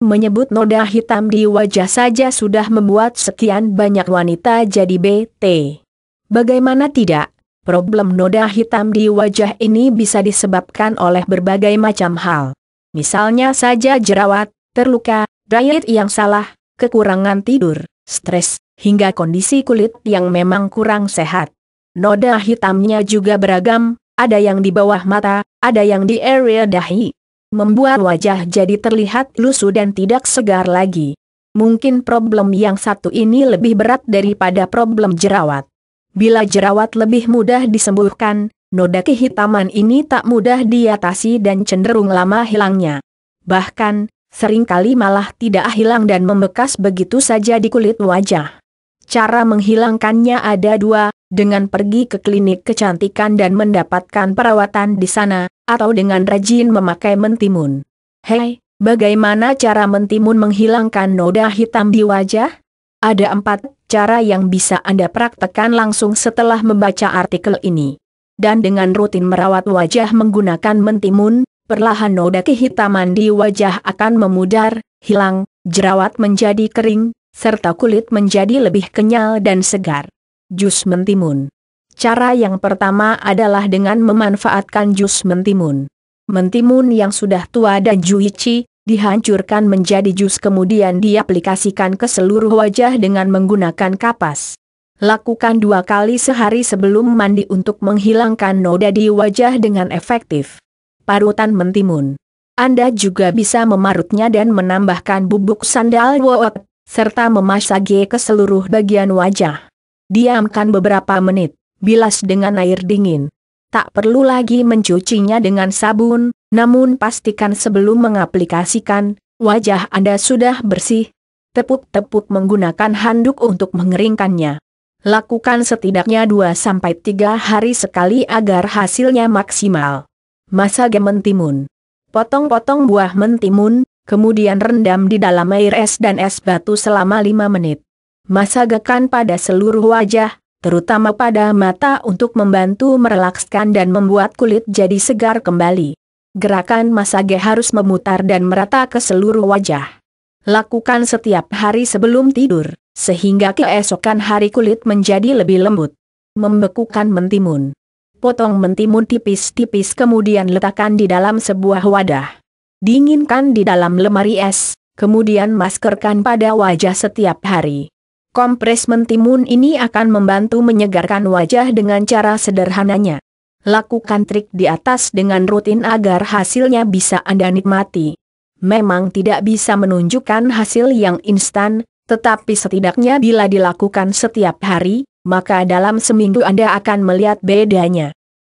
Menyebut noda hitam di wajah saja sudah membuat sekian banyak wanita jadi BT. Bagaimana tidak, problem noda hitam di wajah ini bisa disebabkan oleh berbagai macam hal. Misalnya saja jerawat, terluka, diet yang salah, kekurangan tidur, stres, hingga kondisi kulit yang memang kurang sehat. Noda hitamnya juga beragam, ada yang di bawah mata, ada yang di area dahi, membuat wajah jadi terlihat lusuh dan tidak segar lagi. Mungkin problem yang satu ini lebih berat daripada problem jerawat. Bila jerawat lebih mudah disembuhkan, noda kehitaman ini tak mudah diatasi dan cenderung lama hilangnya. Bahkan, seringkali malah tidak hilang dan membekas begitu saja di kulit wajah. Cara menghilangkannya ada dua, dengan pergi ke klinik kecantikan dan mendapatkan perawatan di sana, atau dengan rajin memakai mentimun. Hei, bagaimana cara mentimun menghilangkan noda hitam di wajah? Ada empat cara yang bisa Anda praktekkan langsung setelah membaca artikel ini. Dan dengan rutin merawat wajah menggunakan mentimun, perlahan noda kehitaman di wajah akan memudar, hilang, jerawat menjadi kering, serta kulit menjadi lebih kenyal dan segar jus mentimun. Cara yang pertama adalah dengan memanfaatkan jus mentimun. Mentimun yang sudah tua dan juici, dihancurkan menjadi jus kemudian diaplikasikan ke seluruh wajah dengan menggunakan kapas. Lakukan dua kali sehari sebelum mandi untuk menghilangkan noda di wajah dengan efektif. Parutan mentimun. Anda juga bisa memarutnya dan menambahkan bubuk sandal wot, serta memasage ke seluruh bagian wajah. Diamkan beberapa menit, bilas dengan air dingin. Tak perlu lagi mencucinya dengan sabun, namun pastikan sebelum mengaplikasikan, wajah Anda sudah bersih. Tepuk-tepuk menggunakan handuk untuk mengeringkannya. Lakukan setidaknya 2-3 hari sekali agar hasilnya maksimal. Masa gementimun. Potong-potong buah mentimun, kemudian rendam di dalam air es dan es batu selama 5 menit. Masa gekan pada seluruh wajah, terutama pada mata untuk membantu merelakskan dan membuat kulit jadi segar kembali. Gerakan masage harus memutar dan merata ke seluruh wajah. Lakukan setiap hari sebelum tidur, sehingga keesokan hari kulit menjadi lebih lembut. Membekukan mentimun. Potong mentimun tipis-tipis kemudian letakkan di dalam sebuah wadah. Dinginkan di dalam lemari es, kemudian maskerkan pada wajah setiap hari. Kompres mentimun ini akan membantu menyegarkan wajah dengan cara sederhananya. Lakukan trik di atas dengan rutin agar hasilnya bisa Anda nikmati. Memang tidak bisa menunjukkan hasil yang instan, tetapi setidaknya bila dilakukan setiap hari, maka dalam seminggu Anda akan melihat bedanya.